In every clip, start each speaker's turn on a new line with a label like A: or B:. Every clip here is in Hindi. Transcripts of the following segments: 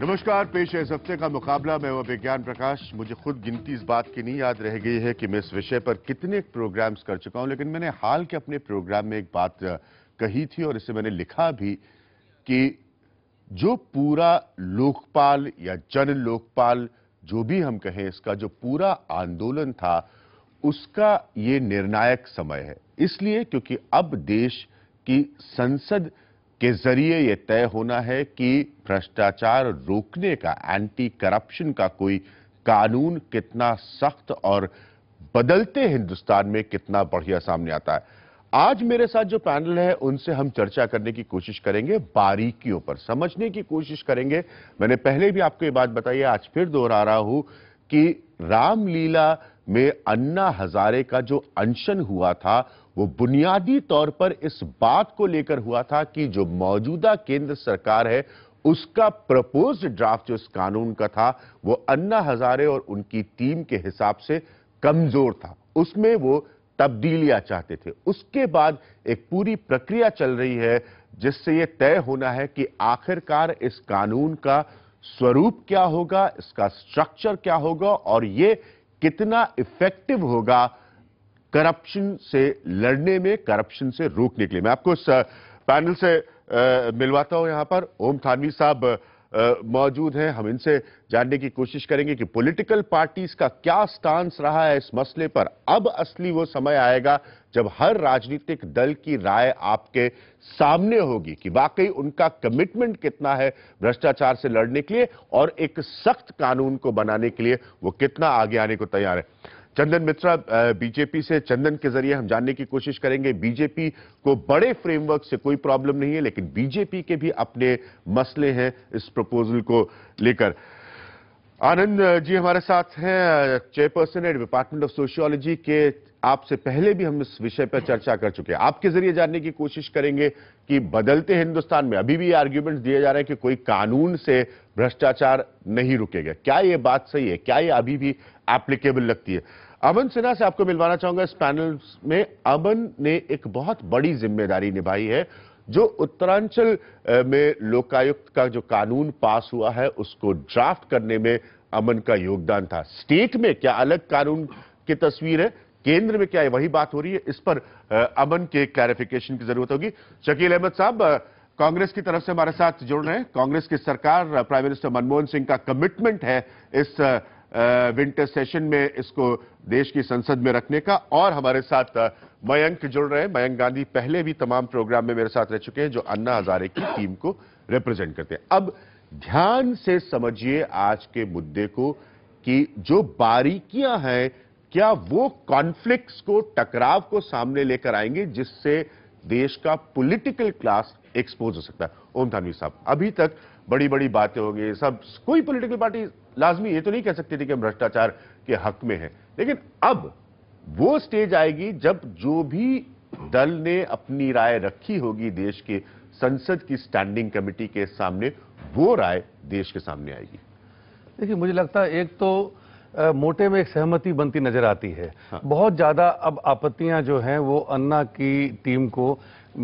A: नमस्कार पेश है इस हफ्ते का मुकाबला मैं हूं विज्ञान प्रकाश मुझे खुद गिनती इस बात की नहीं याद रह गई है कि मैं इस विषय पर कितने प्रोग्राम्स कर चुका हूं लेकिन मैंने हाल के अपने प्रोग्राम में एक बात कही थी और इसे मैंने लिखा भी कि जो पूरा लोकपाल या जन लोकपाल जो भी हम कहें इसका जो पूरा आंदोलन था उसका ये निर्णायक समय है इसलिए क्योंकि अब देश की संसद के जरिए यह तय होना है कि भ्रष्टाचार रोकने का एंटी करप्शन का कोई कानून कितना सख्त और बदलते हिंदुस्तान में कितना बढ़िया सामने आता है आज मेरे साथ जो पैनल है उनसे हम चर्चा करने की कोशिश करेंगे बारीकियों पर समझने की कोशिश करेंगे मैंने पहले भी आपको ये बात बताई है आज फिर दोहरा रहा हूं कि रामलीला में अन्ना हजारे का जो अनशन हुआ था वो बुनियादी तौर पर इस बात को लेकर हुआ था कि जो मौजूदा केंद्र सरकार है उसका प्रपोज ड्राफ्ट जो इस कानून का था वो अन्ना हजारे और उनकी टीम के हिसाब से कमजोर था उसमें वो तब्दीलियां चाहते थे उसके बाद एक पूरी प्रक्रिया चल रही है जिससे ये तय होना है कि आखिरकार इस कानून का स्वरूप क्या होगा इसका स्ट्रक्चर क्या होगा और ये कितना इफेक्टिव होगा करप्शन से लड़ने में करप्शन से रोकने के लिए मैं आपको इस पैनल से आ, मिलवाता हूं यहां पर ओम थानवी साहब मौजूद हैं हम इनसे जानने की कोशिश करेंगे कि पॉलिटिकल पार्टीज का क्या स्टांस रहा है इस मसले पर अब असली वो समय आएगा जब हर राजनीतिक दल की राय आपके सामने होगी कि वाकई उनका कमिटमेंट कितना है भ्रष्टाचार से लड़ने के लिए और एक सख्त कानून को बनाने के लिए वो कितना आगे आने को तैयार है चंदन मित्रा बीजेपी से चंदन के जरिए हम जानने की कोशिश करेंगे बीजेपी को बड़े फ्रेमवर्क से कोई प्रॉब्लम नहीं है लेकिन बीजेपी के भी अपने मसले हैं इस प्रपोजल को लेकर आनंद जी हमारे साथ हैं चेयरपर्सन है डिपार्टमेंट ऑफ सोशियोलॉजी के आपसे पहले भी हम इस विषय पर चर्चा कर चुके हैं आपके जरिए जानने की कोशिश करेंगे कि बदलते हिंदुस्तान में अभी भी आर्ग्यूमेंट्स दिए जा रहे हैं कि कोई कानून से भ्रष्टाचार नहीं रुकेगा क्या ये बात सही है क्या ये अभी भी एप्लीकेबल लगती है अमन सिन्हा से आपको मिलवाना चाहूंगा इस पैनल में अमन ने एक बहुत बड़ी जिम्मेदारी निभाई है जो उत्तरांचल में लोकायुक्त का जो कानून पास हुआ है उसको ड्राफ्ट करने में अमन का योगदान था स्टेट में क्या अलग कानून की तस्वीर है केंद्र में क्या है वही बात हो रही है इस पर अमन के क्लैरिफिकेशन की जरूरत होगी शकील अहमद साहब कांग्रेस की तरफ से हमारे साथ जुड़ रहे हैं कांग्रेस की सरकार प्राइम मिनिस्टर मनमोहन सिंह का कमिटमेंट है इस विंटर सेशन में इसको देश की संसद में रखने का और हमारे साथ मयंक जुड़ रहे हैं मयंक गांधी पहले भी तमाम प्रोग्राम में मेरे साथ रह चुके हैं जो अन्ना हजारे की टीम को रिप्रेजेंट करते हैं अब ध्यान से समझिए आज के मुद्दे को कि जो बारीकियां हैं क्या वो कॉन्फ्लिक्ट्स को टकराव को सामने लेकर आएंगे जिससे देश का पॉलिटिकल क्लास एक्सपोज हो सकता है ओम थानवी साहब अभी तक बड़ी बड़ी बातें होगी सब कोई पॉलिटिकल पार्टी लाजमी ये तो नहीं कह सकती थी कि भ्रष्टाचार के हक में है लेकिन अब वो स्टेज आएगी जब जो भी दल ने अपनी राय रखी होगी देश के संसद की स्टैंडिंग
B: कमेटी के सामने वो राय देश के सामने आएगी देखिए मुझे लगता है एक तो आ, मोटे में एक सहमति बनती नजर आती है हाँ। बहुत ज्यादा अब आपत्तियां जो हैं वो अन्ना की टीम को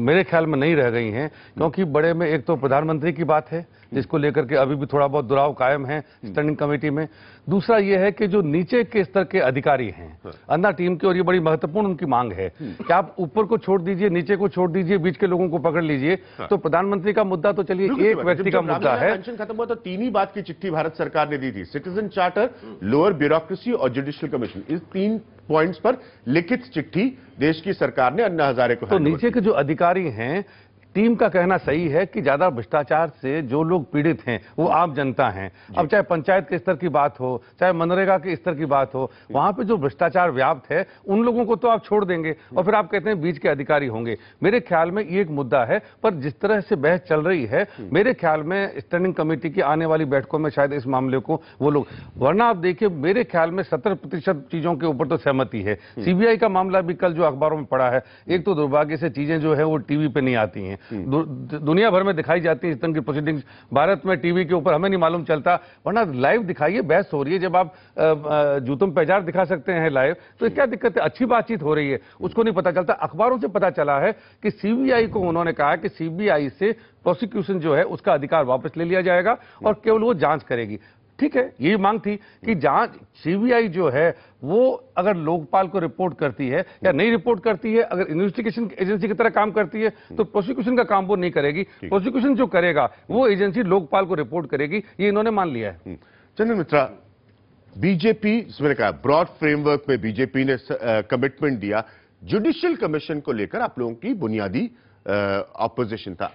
B: मेरे ख्याल में नहीं रह गई हैं हम्म। क्योंकि बड़े में एक तो प्रधानमंत्री की बात है हम्म। जिसको लेकर के अभी भी थोड़ा बहुत दुराव कायम है हम्म। स्टैंडिंग कमेटी में दूसरा यह है कि जो नीचे के स्तर के अधिकारी हैं हाँ। अन्ना टीम की और ये बड़ी महत्वपूर्ण उनकी मांग है हम्म। कि आप ऊपर को छोड़ दीजिए नीचे को छोड़ दीजिए बीच के लोगों को पकड़ लीजिए हाँ। तो प्रधानमंत्री का मुद्दा तो चलिए एक व्यक्ति का मुद्दा है
A: खत्म हुआ तो तीन ही बात की चिट्ठी भारत सरकार ने दी थी सिटीजन चार्टर लोअर ब्यूरोक्रेसी और जुडिशियल कमीशन इस तीन पॉइंट्स पर लिखित चिट्ठी देश
B: की सरकार ने अन्ना हजारे को तो नीचे के जो अधिकारी हैं टीम का कहना सही है कि ज्यादा भ्रष्टाचार से जो लोग पीड़ित हैं वो आम जनता हैं अब चाहे पंचायत के स्तर की बात हो चाहे मनरेगा के स्तर की बात हो वहां पे जो भ्रष्टाचार व्याप्त है उन लोगों को तो आप छोड़ देंगे और फिर आप कहते हैं बीच के अधिकारी होंगे मेरे ख्याल में ये एक मुद्दा है पर जिस तरह से बहस चल रही है मेरे ख्याल में स्टैंडिंग कमेटी की आने वाली बैठकों में शायद इस मामले को वो लोग वरना आप देखिए मेरे ख्याल में सत्तर प्रतिशत चीजों के ऊपर तो सहमति है सीबीआई का मामला भी कल जो अखबारों में पड़ा है एक तो दुर्भाग्य से चीजें जो है वो टीवी पर नहीं आती हैं हम्म। दुनिया भर में दिखाई जाती है इस तरह की प्रोसीडिंग भारत में टीवी के ऊपर हमें नहीं मालूम चलता वरना लाइव दिखाइए बहस हो रही है जब आप जूतम पैजार दिखा सकते हैं लाइव तो क्या दिक्कत है अच्छी बातचीत हो रही है उसको नहीं पता चलता अखबारों से पता चला है कि सीबीआई को उन्होंने कहा कि सीबीआई से प्रोसिक्यूशन जो है उसका अधिकार वापस ले लिया जाएगा और केवल वो जांच करेगी ठीक है ये मांग थी कि जांच सीबीआई जो है वो अगर लोकपाल को रिपोर्ट करती है या नहीं रिपोर्ट करती है अगर इन्वेस्टिगेशन एजेंसी की तरह काम करती है तो प्रोसिक्यूशन का काम वो नहीं करेगी प्रोसिक्यूशन जो करेगा वो हम्म। एजेंसी लोकपाल को रिपोर्ट करेगी ये इन्होंने मान लिया है हम्म। चंद्र मित्रा
A: बीजेपी मैंने कहा ब्रॉड फ्रेमवर्क में बीजेपी ने कमिटमेंट दिया जुडिशियल कमीशन को लेकर आप लोगों की बुनियादी ऑपोजिशन था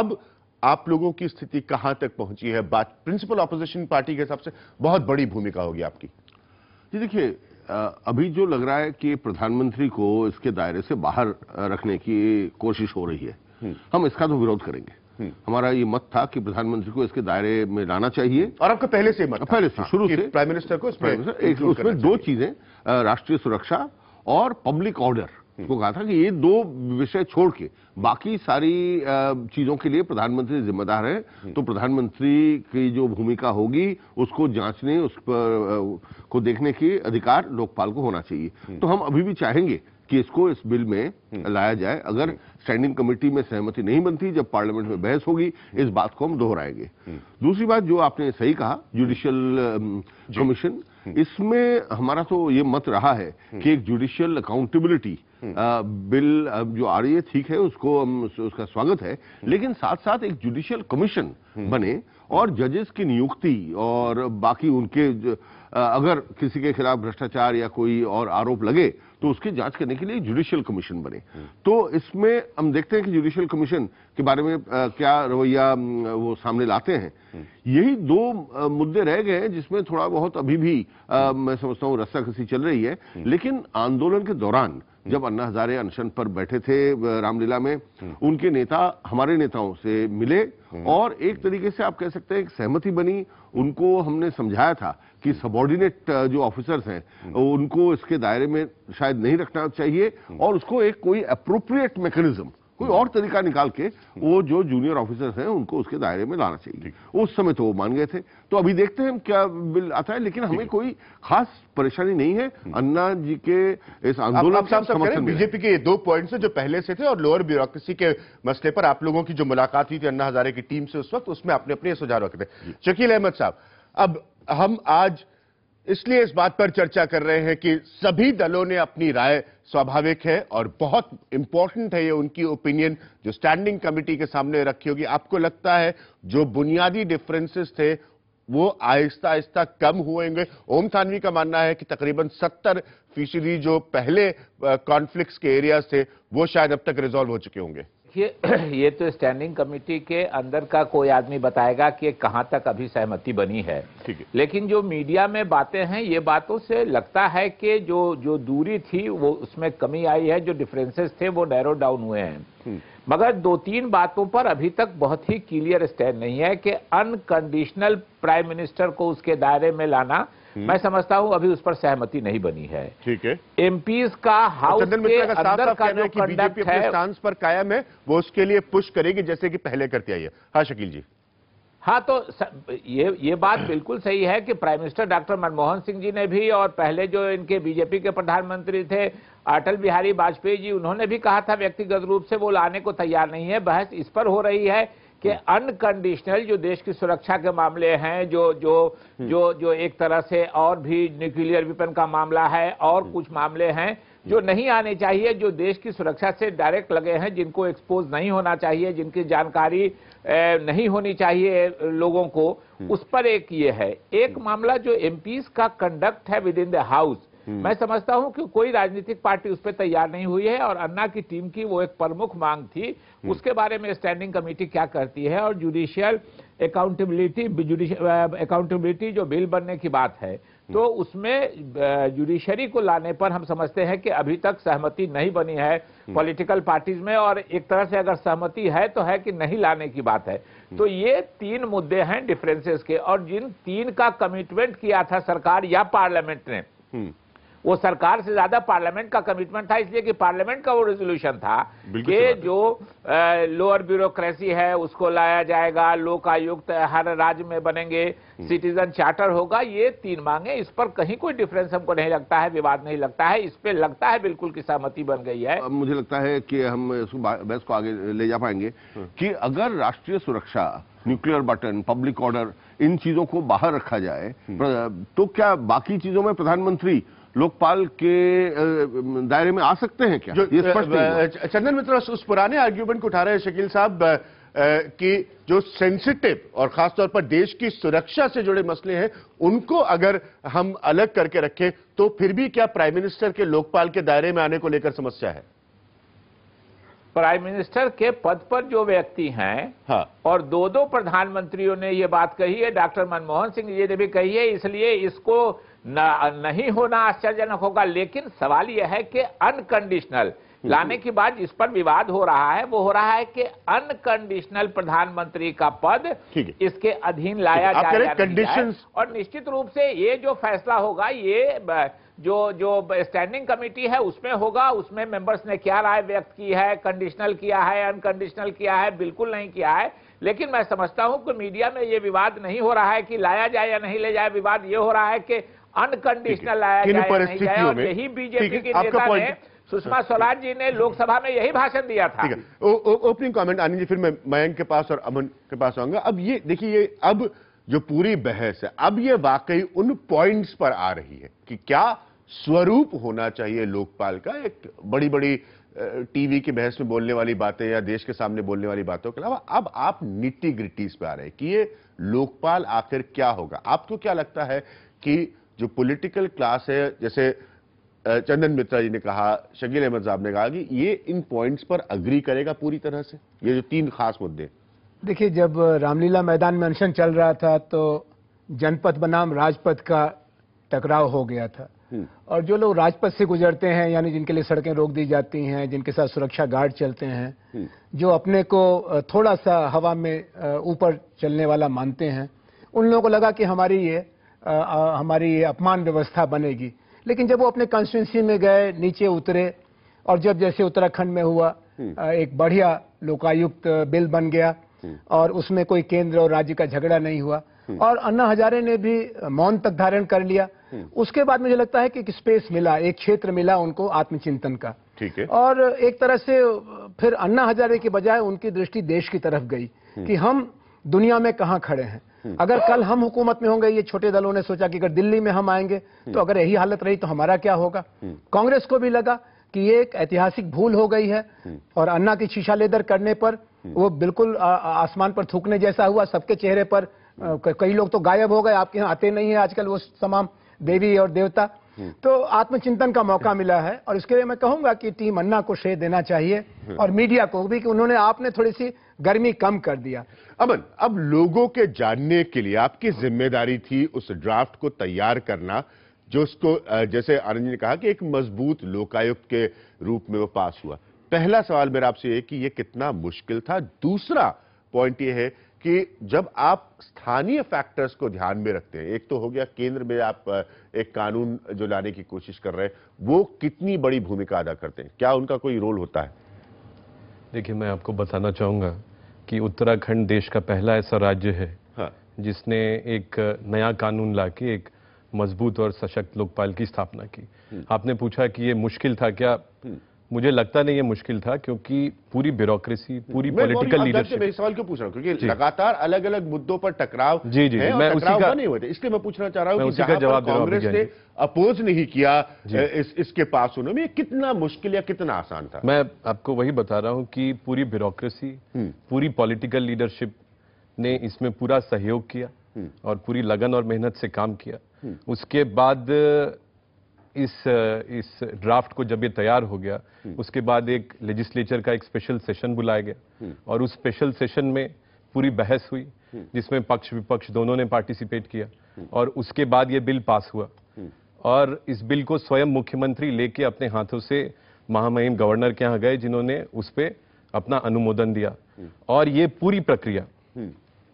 A: अब आप लोगों की स्थिति कहां तक पहुंची है बात प्रिंसिपल ऑपोजिशन पार्टी के हिसाब से बहुत बड़ी भूमिका होगी आपकी जी देखिए अभी जो लग रहा है
C: कि प्रधानमंत्री को इसके दायरे से बाहर रखने की कोशिश हो रही है हम्म। हम इसका तो विरोध करेंगे हम्म। हमारा ये मत था कि प्रधानमंत्री को इसके दायरे में लाना चाहिए और आपका पहले से मत पहले से हाँ, शुरू से
A: प्राइम मिनिस्टर को इसमें उसमें दो
C: चीजें राष्ट्रीय सुरक्षा और पब्लिक ऑर्डर वो कहा था कि ये दो विषय छोड़ के बाकी सारी चीजों के लिए प्रधानमंत्री जिम्मेदार है तो प्रधानमंत्री की जो भूमिका होगी उसको जांचने उस पर को देखने के अधिकार लोकपाल को होना चाहिए तो हम अभी भी चाहेंगे कि इसको इस बिल में लाया जाए अगर स्टैंडिंग कमेटी में सहमति नहीं बनती जब पार्लियामेंट में बहस होगी इस बात को हम दोहराएंगे दूसरी बात जो आपने सही कहा जुडिशियल कमीशन हम्म। इसमें हमारा तो ये मत रहा है हम्म। कि एक जुडिशियल हम्म। अकाउंटेबिलिटी बिल जो आ रही है ठीक है उसको हम उसका स्वागत है लेकिन साथ साथ एक जुडिशियल कमीशन बने और जजेस की नियुक्ति और बाकी उनके अगर किसी के खिलाफ भ्रष्टाचार या कोई और आरोप लगे तो उसकी जांच करने के लिए जुडिशियल कमीशन बने तो इसमें हम देखते हैं कि जुडिशियल कमीशन के बारे में आ, क्या रवैया वो सामने लाते हैं यही दो आ, मुद्दे रह गए हैं जिसमें थोड़ा बहुत अभी भी आ, मैं समझता हूँ रस्सा खसी चल रही है लेकिन आंदोलन के दौरान जब अन्ना हजारे अनशन पर बैठे थे रामलीला में उनके नेता हमारे नेताओं से मिले और एक तरीके से आप कह सकते हैं एक सहमति बनी उनको हमने समझाया था कि सबॉर्डिनेट जो ऑफिसर्स हैं उनको इसके दायरे में शायद नहीं रखना चाहिए और उसको एक कोई अप्रोप्रिएट मैकेनिज्म कोई और तरीका निकाल के वो जो जूनियर ऑफिसर्स हैं उनको उसके दायरे में लाना चाहिए उस समय तो वो मान गए थे तो अभी देखते हैं क्या बिल आता है
A: लेकिन हमें कोई खास परेशानी नहीं है हम्म। अन्ना जी के इस आंदोलन आप, आप, आप बीजेपी के ये दो पॉइंट हैं जो पहले से थे और लोअर ब्यूरोक्रेसी के मसले पर आप लोगों की जो मुलाकात हुई थी अन्ना हजारे की टीम से उस वक्त उसमें आपने अपने सुझाव रखे थे शकील अहमद साहब अब हम आज इसलिए इस बात पर चर्चा कर रहे हैं कि सभी दलों ने अपनी राय स्वाभाविक है और बहुत इंपॉर्टेंट है ये उनकी ओपिनियन जो स्टैंडिंग कमेटी के सामने रखी होगी आपको लगता है जो बुनियादी डिफरेंसेस थे वो आहिस्ता आहिस्ता कम हुएंगे ओम थानवी का मानना है कि तकरीबन 70 फीसदी जो पहले कॉन्फ्लिक्ट के एरियाज थे वो शायद अब तक रिजॉल्व हो चुके होंगे
D: देखिए ये तो स्टैंडिंग कमेटी के अंदर का कोई आदमी बताएगा कि कहां तक अभी सहमति बनी है ठीक है लेकिन जो मीडिया में बातें हैं ये बातों से लगता है कि जो जो दूरी थी वो उसमें कमी आई है जो डिफरेंसेस थे वो नैरो डाउन हुए हैं हम्म। मगर दो तीन बातों पर अभी तक बहुत ही क्लियर स्टैंड नहीं है कि अनकंडीशनल प्राइम मिनिस्टर को उसके दायरे में लाना हम्म। मैं समझता हूं अभी उस पर सहमति नहीं बनी है ठीक है एमपीज का हाउस तो के का अंदर का जो कंडक्ट है स्टांस
A: पर कायम है
D: वो उसके लिए पुश करेगी जैसे कि पहले करती आई
A: है हाँ शकील जी
D: हाँ तो स, ये ये बात बिल्कुल सही है कि prime minister doctor Manmohan Singh ji ने भी और पहले जो इनके बीजेपी के प्रधानमंत्री थे अटल बिहारी वाजपेयी जी उन्होंने भी कहा था व्यक्तिगत रूप से वो लाने को तैयार नहीं है बहस इस पर हो रही है कि अनकंडीशनल हाँ। जो देश की सुरक्षा के मामले हैं जो जो हम्म। जो जो एक तरह से और भी न्यूक्लियर विपन का मामला है और हम्म। कुछ मामले हैं हम्म। जो नहीं आने चाहिए जो देश की सुरक्षा से डायरेक्ट लगे हैं जिनको एक्सपोज नहीं होना चाहिए जिनकी जानकारी नहीं होनी चाहिए लोगों को उस पर एक ये है एक मामला जो एमपीज का कंडक्ट है within the house hmm. मैं समझता हूं कि कोई राजनीतिक पार्टी उस पर तैयार नहीं हुई है और अन्ना की टीम की वो एक प्रमुख मांग थी हम्म। उसके बारे में स्टैंडिंग कमेटी क्या करती है और जुडिशियल अकाउंटेबिलिटी अकाउंटेबिलिटी जो बिल बनने की बात है हम्म। तो उसमें जुडिशरी को लाने पर हम समझते हैं कि अभी तक सहमति नहीं बनी है पॉलिटिकल पार्टीज में और एक तरह से अगर सहमति है तो है कि नहीं लाने की बात है तो ये तीन मुद्दे हैं डिफरेंसेस के और जिन तीन का कमिटमेंट किया था सरकार या पार्लियामेंट ने वो सरकार से ज्यादा पार्लियामेंट का कमिटमेंट था इसलिए कि पार्लियामेंट का वो रेजोल्यूशन था कि जो लोअर ब्यूरोक्रेसी है उसको लाया जाएगा लोक आयुक्त हर राज्य में बनेंगे सिटीजन हम्म। चार्टर होगा ये तीन मांगे इस पर कहीं कोई डिफरेंस हमको नहीं लगता है विवाद नहीं लगता है इस पर लगता है बिल्कुल की सहमति बन गई है
C: मुझे लगता है कि हम बहस को आगे ले जा पाएंगे हम्म। कि अगर राष्ट्रीय सुरक्षा न्यूक्लियर बटन पब्लिक ऑर्डर इन चीजों को बाहर रखा जाए हम्म। तो क्या बाकी चीजों में प्रधानमंत्री लोकपाल के दायरे में आ सकते हैं क्या ये स्पष्ट
A: चंदन मित्र उस पुराने आर्ग्यूमेंट को उठा रहे हैं शकील साहब कि जो सेंसिटिव और खासतौर पर देश की सुरक्षा से जुड़े मसले हैं उनको अगर हम अलग करके रखें तो फिर भी क्या प्राइम मिनिस्टर के लोकपाल के दायरे में आने को लेकर समस्या
D: है प्राइम मिनिस्टर के पद पर जो व्यक्ति हैं हाँ। और दो दो प्रधानमंत्रियों ने ये बात कही है डॉक्टर मनमोहन सिंह जी ने भी कही है इसलिए इसको न, नहीं होना आश्चर्यजनक होगा लेकिन सवाल यह है कि अनकंडीशनल हम्म। लाने की बात इस पर विवाद हो रहा है वो हो रहा है कि अनकंडीशनल प्रधानमंत्री का पद इसके अधीन लाया जाएगा कंडीशन और निश्चित रूप से ये जो फैसला होगा ये जो जो स्टैंडिंग कमेटी है उसमें होगा उसमें मेंबर्स ने क्या राय व्यक्त की है कंडीशनल किया है अनकंडीशनल किया है बिल्कुल नहीं किया है लेकिन मैं समझता हूं कि मीडिया में ये विवाद नहीं हो रहा है कि लाया जाए या नहीं ले जाए विवाद ये हो रहा है कि अनकंडीशनल लाया जाए नहीं जाए और यही बीजेपी के नेता ने सुषमा हाँ, स्वराज जी ने लोकसभा में यही भाषण दिया था
A: ओपनिंग कॉमेंट आनी जी फिर मैं मयंक के पास और अमन के पास आऊंगा अब ये देखिए अब जो पूरी बहस है अब यह वाकई उन पॉइंट्स पर आ रही है कि क्या स्वरूप होना चाहिए लोकपाल का एक बड़ी बड़ी टीवी की बहस में बोलने वाली बातें या देश के सामने बोलने वाली बातों के अलावा अब आप निट्टी ग्रिटीज पे आ रहे हैं कि ये लोकपाल आखिर क्या होगा आपको क्या लगता है कि जो पॉलिटिकल क्लास है जैसे चंदन मित्रा जी ने कहा शकील अहमद साहब ने कहा कि ये इन पॉइंट्स पर अग्री करेगा पूरी तरह से ये जो तीन खास मुद्दे हैं
E: देखिए जब रामलीला मैदान में अनशन चल रहा था तो जनपद बनाम राजपथ का टकराव हो गया था हम्म। और जो लोग राजपथ से गुजरते हैं यानी जिनके लिए सड़कें रोक दी जाती हैं जिनके साथ सुरक्षा गार्ड चलते हैं हम्म। जो अपने को थोड़ा सा हवा में ऊपर चलने वाला मानते हैं उन लोगों को लगा कि हमारी ये आ, हमारी ये अपमान व्यवस्था बनेगी लेकिन जब वो अपने कॉन्स्टिट्यूंसी में गए नीचे उतरे और जब जैसे उत्तराखंड में हुआ हम्म। एक बढ़िया लोकायुक्त बिल बन गया हम्म। और उसमें कोई केंद्र और राज्य का झगड़ा नहीं हुआ हम्म। और अन्ना हजारे ने भी मौन तक धारण कर लिया हम्म। उसके बाद मुझे लगता है कि एक स्पेस मिला एक क्षेत्र मिला उनको आत्मचिंतन का ठीक है और एक तरह से फिर अन्ना हजारे के बजाय उनकी दृष्टि देश की तरफ गई कि हम दुनिया में कहाँ खड़े हैं अगर कल हम हुकूमत में होंगे ये छोटे दलों ने सोचा कि अगर दिल्ली में हम आएंगे तो अगर यही हालत रही तो हमारा क्या होगा कांग्रेस को भी लगा कि ये एक ऐतिहासिक भूल हो गई है और अन्ना की शीशा लेदर करने पर वो बिल्कुल आसमान पर थूकने जैसा हुआ सबके चेहरे पर कई लोग तो गायब हो गए आपके यहाँ आते नहीं है आजकल वो तमाम देवी और देवता हम्म। तो आत्मचिंतन का मौका हम्म। मिला है और इसके लिए मैं कहूंगा कि टीम अन्ना को श्रेय देना चाहिए हम्म। और मीडिया को भी कि उन्होंने आपने थोड़ी सी गर्मी कम कर दिया
A: अमन अब लोगों के जानने के लिए आपकी जिम्मेदारी थी उस ड्राफ्ट को तैयार करना जो उसको जैसे आनंद ने कहा कि एक मजबूत लोकायुक्त के रूप में वो पास हुआ पहला सवाल मेरा आपसे ये कि ये कितना मुश्किल था दूसरा पॉइंट ये है कि जब आप स्थानीय फैक्टर्स को ध्यान में रखते हैं एक तो हो गया केंद्र में आप एक कानून जो लाने की कोशिश कर रहे हैं वो कितनी बड़ी भूमिका अदा करते हैं क्या उनका कोई रोल होता है
F: देखिए मैं आपको बताना चाहूंगा कि उत्तराखंड देश का पहला ऐसा राज्य है हाँ। जिसने एक नया कानून ला एक मजबूत और सशक्त लोकपाल की स्थापना की हम्म। आपने पूछा कि ये मुश्किल था क्या हम्म। मुझे लगता नहीं ये मुश्किल था क्योंकि पूरी ब्यूरोक्रेसी पूरी पॉलिटिकल लीडरशिप
A: मैं सवाल क्यों पूछ रहा हूँ क्योंकि लगातार अलग अलग मुद्दों पर टकराव जी जी मैं उसी का नहीं हुए थे इसलिए मैं पूछना चाह रहा हूँ कि जवाब कांग्रेस ने अपोज नहीं किया इस, इसके पास होने में कितना मुश्किल या कितना
F: आसान था मैं आपको वही बता रहा हूँ कि पूरी ब्यूरोक्रेसी हम्म। पूरी पॉलिटिकल लीडरशिप ने इसमें पूरा सहयोग किया हम्म। और पूरी लगन और मेहनत से काम किया हम्म। उसके बाद इस इस ड्राफ्ट को जब ये तैयार हो गया हम्म। उसके बाद एक लेजिस्लेचर का एक स्पेशल सेशन बुलाया गया हम्म। और उस स्पेशल सेशन में पूरी बहस हुई हम्म। जिसमें पक्ष विपक्ष दोनों ने पार्टिसिपेट किया और उसके बाद ये बिल पास हुआ और इस बिल को स्वयं मुख्यमंत्री लेके अपने हाथों से महामहिम गवर्नर के यहाँ गए जिन्होंने उस पर अपना अनुमोदन दिया और ये पूरी प्रक्रिया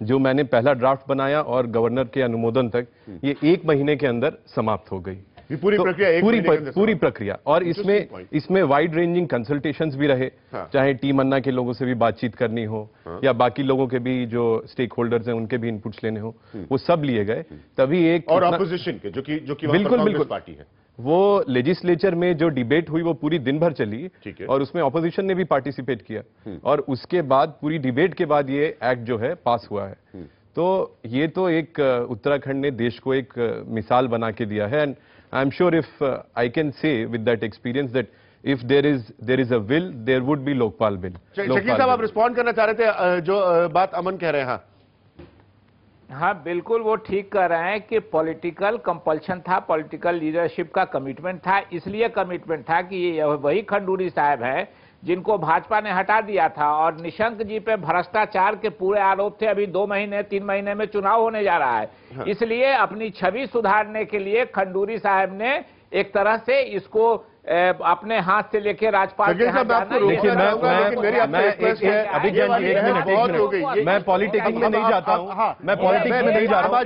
F: जो मैंने पहला ड्राफ्ट बनाया और गवर्नर के अनुमोदन तक ये एक महीने के अंदर समाप्त हो गई पूरी तो प्रक्रिया एक पूरी पूरी प्रक्रिया और इसमें इसमें वाइड रेंजिंग कंसल्टेशंस भी रहे हाँ। चाहे टीम अन्ना के लोगों से भी बातचीत करनी हो हाँ। या बाकी लोगों के भी जो स्टेक होल्डर्स हैं उनके भी इनपुट्स लेने हो हम्म। वो सब लिए गए हम्म। तभी एक और
A: अपोजिशन के जो कि जो कि बिल्कुल बिल्कुल पार्टी है
F: वो लेजिस्लेचर में जो डिबेट हुई वो पूरी दिन भर चली और उसमें ऑपोजिशन ने भी पार्टिसिपेट किया हम्म। और उसके बाद पूरी डिबेट के बाद ये एक्ट जो है पास हुआ है तो ये तो एक उत्तराखंड ने देश को एक मिसाल बना के दिया है and I am sure if I can say with that experience that if there is there is a will there would be Lokpal bill Shakeel साहब आप
D: रिस्पॉन्ड करना चाह रहे थे जो बात अमन कह रहे हैं हाँ।, हाँ बिल्कुल वो ठीक कह रहे हैं कि पॉलिटिकल कंपल्शन था पॉलिटिकल लीडरशिप का कमिटमेंट था इसलिए कमिटमेंट था कि ये वही खंडूरी साहब हैं जिनको भाजपा ने हटा दिया था और निशंक जी पे भ्रष्टाचार के पूरे आरोप थे अभी दो महीने तीन महीने में चुनाव होने जा रहा है हाँ। इसलिए अपनी छवि सुधारने के लिए खंडूरी साहब ने एक तरह से इसको अपने हाथ से लेके राजपाल के देखिए मैं मैं मैं एक अभी मिनट मैं
F: पॉलिटिक्स
A: में नहीं जाता हूँ मैं पॉलिटिक्स में नहीं जा रहा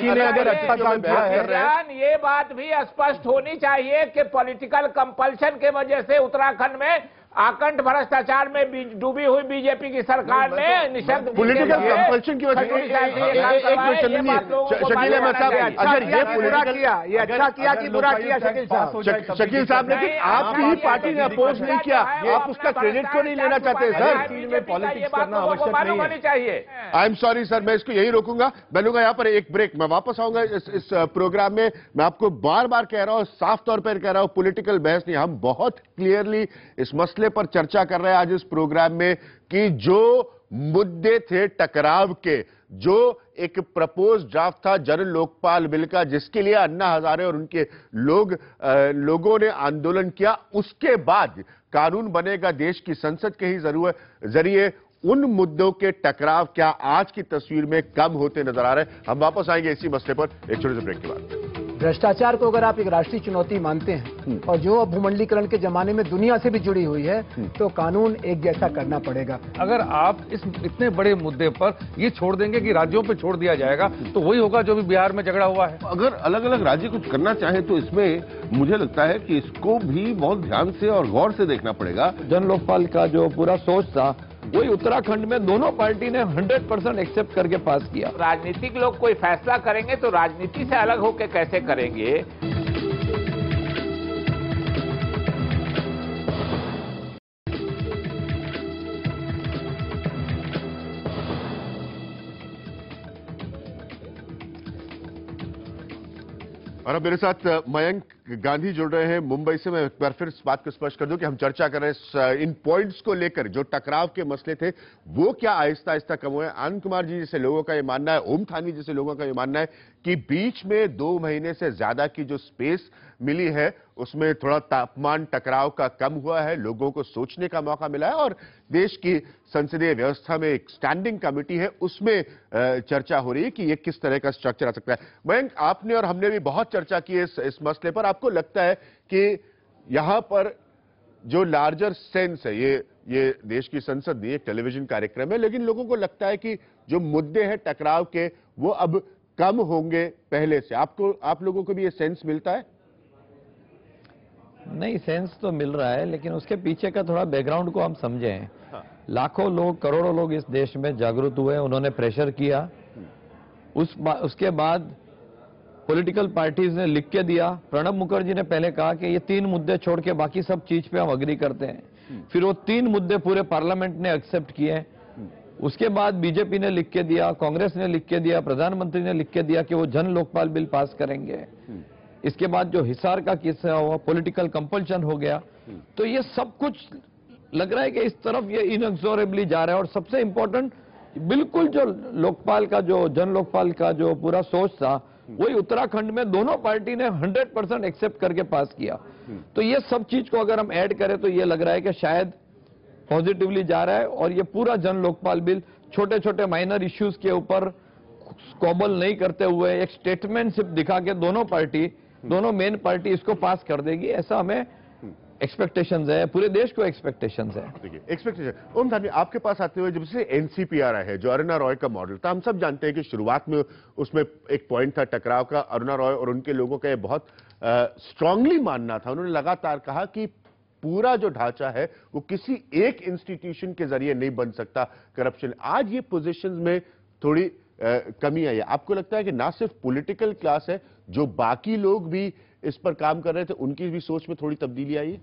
A: ने अगर अच्छा काम किया है
D: ये बात भी स्पष्ट होनी चाहिए कि पॉलिटिकल कंपल्शन के वजह से उत्तराखंड में आकंठ भ्रष्टाचार में डूबी हुई बीजेपी की सरकार ने तो निशब्द
A: पॉलिटिकल कंपल्शन की वजह से शकील अहमद साहब अगर अच्छा, अच्छा, ये बुरा
E: किया ये अच्छा किया कि बुरा किया शकील साहब शकील साहब ने लेकिन आपकी ही पार्टी ने
D: अपोज नहीं किया आप उसका क्रेडिट क्यों नहीं लेना चाहते सर पॉलिटिक्स करना आवश्यक नहीं होनी चाहिए
A: आई एम सॉरी सर मैं इसको यही रोकूंगा मैं लूंगा यहाँ पर एक ब्रेक मैं वापस आऊंगा इस प्रोग्राम में मैं आपको बार बार कह रहा हूँ साफ तौर पर कह रहा हूँ पोलिटिकल बहस नहीं हम बहुत क्लियरली इस मसले मसले पर चर्चा कर रहे हैं आज इस प्रोग्राम में कि जो मुद्दे थे टकराव के जो एक प्रपोज ड्राफ्ट था जन लोकपाल बिल का जिसके लिए अन्ना हजारे और उनके लोग आ, लोगों ने आंदोलन किया उसके बाद कानून बनेगा देश की संसद के ही जरिए उन मुद्दों के टकराव क्या आज की तस्वीर में कम होते नजर आ रहे हैं हम वापस आएंगे इसी मसले पर एक छोटे से ब्रेक के बाद
E: भ्रष्टाचार को अगर आप एक राष्ट्रीय चुनौती मानते हैं हम्म। और जो अब भूमंडलीकरण के जमाने में दुनिया से भी जुड़ी हुई है हम्म। तो कानून एक जैसा करना पड़ेगा अगर
B: आप इस इतने बड़े मुद्दे पर ये छोड़ देंगे कि राज्यों पर छोड़ दिया जाएगा हम्म। तो वही होगा जो भी बिहार में झगड़ा हुआ है अगर अलग
C: अलग राज्य कुछ करना चाहे तो इसमें मुझे लगता है कि इसको भी बहुत ध्यान से और गौर से
G: देखना पड़ेगा जन लोकपाल का जो पूरा सोच था वही उत्तराखंड में दोनों पार्टी ने 100 परसेंट एक्सेप्ट करके पास किया राजनीतिक
D: लोग कोई फैसला करेंगे तो राजनीति से अलग होकर कैसे करेंगे
A: और अब मेरे साथ मयंक गांधी जुड़ रहे हैं मुंबई से मैं एक बार फिर इस बात को स्पष्ट कर दूं कि हम चर्चा कर रहे हैं इन पॉइंट्स को लेकर जो टकराव के मसले थे वो क्या आहिस्ता आहिस्ता कम हुए आनंद कुमार जी जैसे लोगों का ये मानना है ओम थानी जैसे लोगों का ये मानना है कि बीच में दो महीने से ज्यादा की जो स्पेस मिली है उसमें थोड़ा तापमान टकराव का कम हुआ है लोगों को सोचने का मौका मिला है और देश की संसदीय व्यवस्था में एक स्टैंडिंग कमेटी है उसमें चर्चा हो रही है कि ये किस तरह का स्ट्रक्चर आ सकता है मयंक आपने और हमने भी बहुत चर्चा की है इस, इस मसले पर आप आपको लगता है कि यहां पर जो लार्जर सेंस है ये ये देश की संसद नहीं एक टेलीविजन कार्यक्रम है लेकिन लोगों को लगता है कि जो मुद्दे हैं टकराव के वो अब कम होंगे पहले से आपको आप लोगों को भी ये सेंस मिलता है
G: नहीं सेंस तो मिल रहा है लेकिन उसके पीछे का थोड़ा बैकग्राउंड को हम समझें हाँ। लाखों लोग करोड़ों लोग इस देश में जागरूक हुए उन्होंने प्रेशर किया हम्म। उस उसके बाद पॉलिटिकल पार्टीज ने लिख के दिया प्रणब मुखर्जी ने पहले कहा कि ये तीन मुद्दे छोड़ के बाकी सब चीज पे हम अग्री करते हैं हम्म। फिर वो तीन मुद्दे पूरे पार्लियामेंट ने एक्सेप्ट किए हम्म। उसके बाद बीजेपी ने लिख के दिया कांग्रेस ने लिख के दिया प्रधानमंत्री ने लिख के दिया कि वो जन लोकपाल बिल पास करेंगे हम्म। इसके बाद जो हिसार का किस्सा हुआ पॉलिटिकल कंपल्शन हो गया तो ये सब कुछ लग रहा है कि इस तरफ ये इनएक्सोरेबली जा रहा है और सबसे इंपॉर्टेंट बिल्कुल जो लोकपाल का जो जन लोकपाल का जो पूरा सोच था वही उत्तराखंड में दोनों पार्टी ने 100 परसेंट एक्सेप्ट करके पास किया तो ये सब चीज को अगर हम ऐड करें तो ये लग रहा है कि शायद पॉजिटिवली जा रहा है और ये पूरा जन लोकपाल बिल छोटे छोटे माइनर इश्यूज के ऊपर कॉबल नहीं करते हुए एक स्टेटमेंट सिर्फ दिखा के दोनों पार्टी दोनों मेन पार्टी इसको पास कर देगी ऐसा हमें एक्सपेक्टेशंस है पूरे देश को एक्सपेक्टेशंस है देखिए एक्सपेक्टेशन ओम साहब आपके पास आते हुए जब से एनसीपीआर है जो अरुणा
A: रॉय का मॉडल था हम सब जानते हैं कि शुरुआत में उसमें एक पॉइंट था टकराव का अरुणा रॉय और उनके लोगों का यह बहुत स्ट्रांगली मानना था उन्होंने लगातार कहा कि पूरा जो ढांचा है वो किसी एक इंस्टीट्यूशन के जरिए नहीं बन सकता करप्शन आज ये पोजिशन में थोड़ी आ, कमी आई है आपको लगता है कि ना सिर्फ पोलिटिकल क्लास है जो बाकी लोग भी इस पर काम कर रहे थे उनकी भी सोच में थोड़ी तब्दीली आई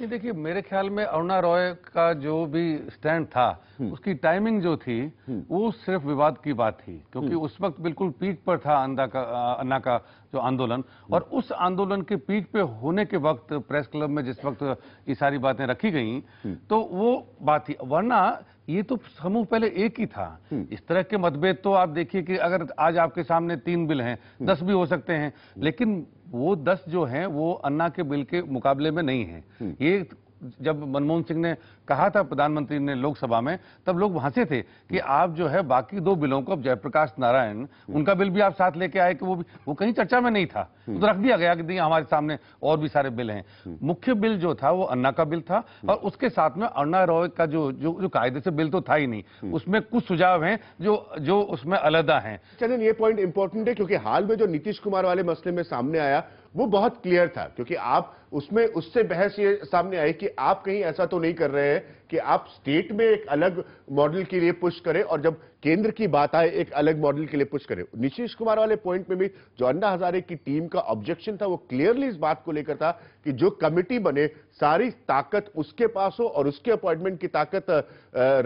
B: है देखिए मेरे ख्याल में अरुणा रॉय का जो भी स्टैंड था हम्म। उसकी टाइमिंग जो थी हम्म। वो सिर्फ विवाद की बात थी क्योंकि हम्म। उस वक्त बिल्कुल पीक पर था अंदा का अन्ना का जो आंदोलन और उस आंदोलन के पीक पे होने के वक्त प्रेस क्लब में जिस वक्त ये सारी बातें रखी गई तो वो बात थी वरना ये तो समूह पहले एक ही था इस तरह के मतभेद तो आप देखिए कि अगर आज आपके सामने तीन बिल हैं दस भी हो सकते हैं लेकिन वो दस जो हैं वो अन्ना के बिल के मुकाबले में नहीं है हम्म। ये जब मनमोहन सिंह ने कहा था प्रधानमंत्री ने लोकसभा में तब लोग वहां से थे कि आप जो है बाकी दो बिलों को अब जयप्रकाश नारायण उनका बिल भी आप साथ लेके आए कि वो भी वो कहीं चर्चा में नहीं था तो रख दिया गया कि हमारे सामने और भी सारे बिल हैं मुख्य बिल जो था वो अन्ना का बिल था और उसके साथ में अन्ना रॉय का जो जो, जो कायदे से बिल तो था ही नहीं उसमें कुछ सुझाव है जो जो उसमें अलहदा है
A: चलिए ये पॉइंट इंपॉर्टेंट है क्योंकि हाल में जो नीतीश कुमार वाले मसले में सामने आया वो बहुत क्लियर था क्योंकि आप उसमें उससे बहस ये सामने आई कि आप कहीं ऐसा तो नहीं कर रहे हैं कि आप स्टेट में एक अलग मॉडल के लिए पुश करें और जब केंद्र की बात आए एक अलग मॉडल के लिए पुश करें नीतीश कुमार वाले पॉइंट में भी जो अन्ना हजारे की टीम का ऑब्जेक्शन था वो क्लियरली इस बात को लेकर था कि जो कमिटी बने सारी ताकत उसके पास हो और उसके अपॉइंटमेंट की ताकत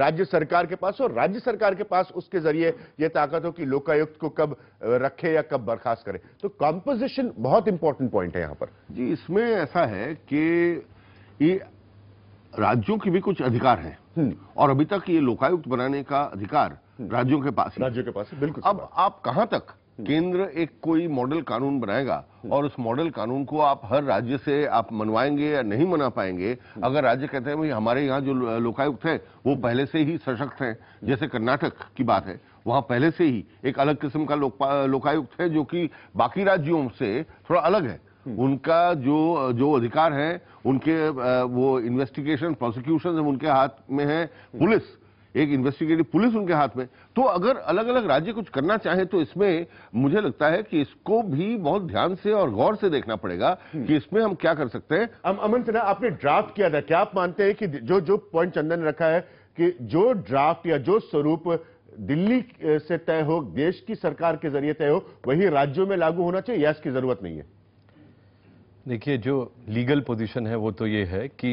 A: राज्य सरकार के पास हो और राज्य सरकार के पास उसके जरिए यह ताकत हो कि लोकायुक्त को कब रखे या कब बर्खास्त करें तो कॉम्पोजिशन बहुत इंपॉर्टेंट पॉइंट है यहां पर
C: जी इसमें ऐसा है कि राज्यों की भी कुछ अधिकार हैं हम्म। और अभी तक ये लोकायुक्त बनाने का अधिकार हम्म। राज्यों के पास राज्यों के पास बिल्कुल अब आप कहां तक हम्म। केंद्र एक कोई मॉडल कानून बनाएगा और उस मॉडल कानून को आप हर राज्य से आप मनवाएंगे या नहीं मना पाएंगे अगर राज्य कहते हैं भाई हमारे यहाँ जो लोकायुक्त हैं वो पहले से ही सशक्त हैं जैसे कर्नाटक की बात है वहाँ पहले से ही एक अलग किस्म का लोकायुक्त है जो कि बाकी राज्यों से थोड़ा अलग है हम्म। उनका जो जो अधिकार है उनके वो इन्वेस्टिगेशन प्रोसिक्यूशन उनके हाथ में है हम्म। पुलिस एक इन्वेस्टिगेटिव पुलिस उनके हाथ में तो अगर अलग अलग राज्य कुछ करना चाहे तो इसमें मुझे लगता है कि इसको भी बहुत ध्यान
A: से और गौर से देखना पड़ेगा हम्म। कि इसमें हम क्या कर सकते हैं अम, अमन सिन्हा आपने ड्राफ्ट किया था क्या आप मानते हैं कि जो जो पॉइंट चंदन ने रखा है कि जो ड्राफ्ट या जो स्वरूप दिल्ली से तय हो देश की सरकार के जरिए तय हो वही राज्यों में लागू होना चाहिए या इसकी जरूरत
F: नहीं है देखिए जो लीगल पोजीशन है वो तो ये है कि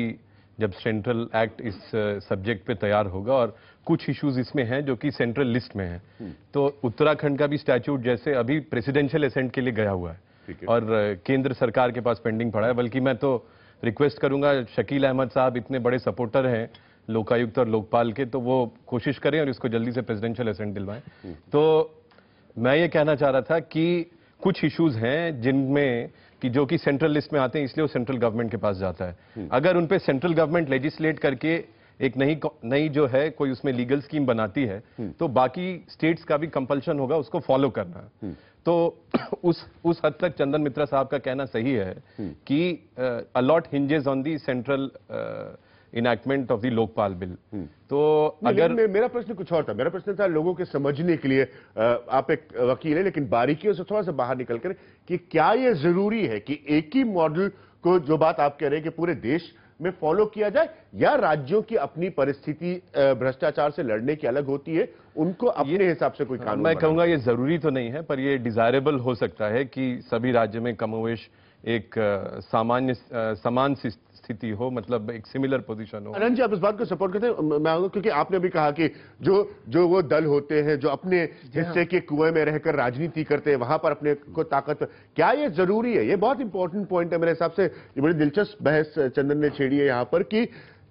F: जब सेंट्रल एक्ट इस सब्जेक्ट पे तैयार होगा और कुछ इश्यूज इसमें हैं जो कि सेंट्रल लिस्ट में हैं हम्म। तो उत्तराखंड का भी स्टैच्यूट जैसे अभी प्रेसिडेंशियल असेंट के लिए गया हुआ है और केंद्र सरकार के पास पेंडिंग पड़ा है बल्कि मैं तो रिक्वेस्ट करूंगा शकील अहमद साहब इतने बड़े सपोर्टर हैं लोकायुक्त और लोकपाल के तो वो कोशिश करें और इसको जल्दी से प्रेसिडेंशियल असेंट दिलवाएं हम्म। तो मैं ये कहना चाह रहा था कि कुछ इश्यूज हैं जिनमें कि जो कि सेंट्रल लिस्ट में आते हैं इसलिए वो सेंट्रल गवर्नमेंट के पास जाता है हम्म। अगर उन पर सेंट्रल गवर्नमेंट लेजिस्लेट करके एक नई नई जो है कोई उसमें लीगल स्कीम बनाती है हम्म। तो बाकी स्टेट्स का भी कंपल्शन होगा उसको फॉलो करना हम्म। तो उस उस हद तक चंदन मित्रा साहब का कहना सही है कि a lot hinges on the central enactment of the Lokpal bill तो अगर मे,
A: मेरा प्रश्न कुछ और था मेरा प्रश्न था लोगों के समझने के लिए आप एक वकील है लेकिन बारीकियों से थोड़ा सा बाहर निकल कर कि क्या यह जरूरी है कि एक ही मॉडल को जो बात आप कह रहे हैं कि पूरे देश में फॉलो किया जाए या राज्यों की अपनी परिस्थिति भ्रष्टाचार से लड़ने की अलग होती है उनको अपने हिसाब से कोई कानून मैं कहूंगा
F: ये जरूरी तो नहीं है पर ये डिजायरेबल हो सकता है कि सभी राज्य में कमोवेश एक सामान्य समान सी स्थिति हो मतलब एक सिमिलर पोजीशन हो अनंत
A: जी आप इस बात को सपोर्ट करते हैं मैं आऊंगा क्योंकि आपने भी कहा कि जो जो वो दल होते हैं जो अपने हाँ। हिस्से के कुएं में रहकर राजनीति करते हैं वहां पर अपने को ताकत क्या ये जरूरी है ये बहुत इंपॉर्टेंट पॉइंट है मेरे हिसाब से ये बड़ी दिलचस्प बहस चंदन ने छेड़ी है यहाँ पर कि